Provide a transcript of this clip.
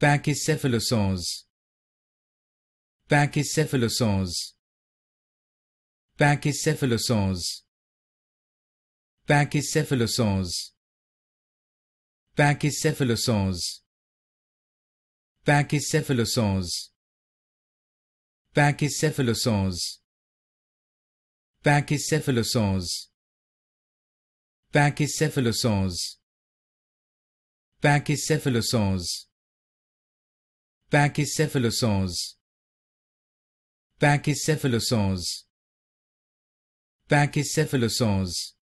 Pachycephalosaurs Pachycephalosaurs Pachycephalosaurs Pachycephalosaurs Pachycephalosaurs Pachycephalosaurs Pachycephalosaurs Pachycephalosaurs Pachycephalosaurs Pachycephalosaurs Pachycephalosaurs Pachycephalosaurs Pachycephalosaurs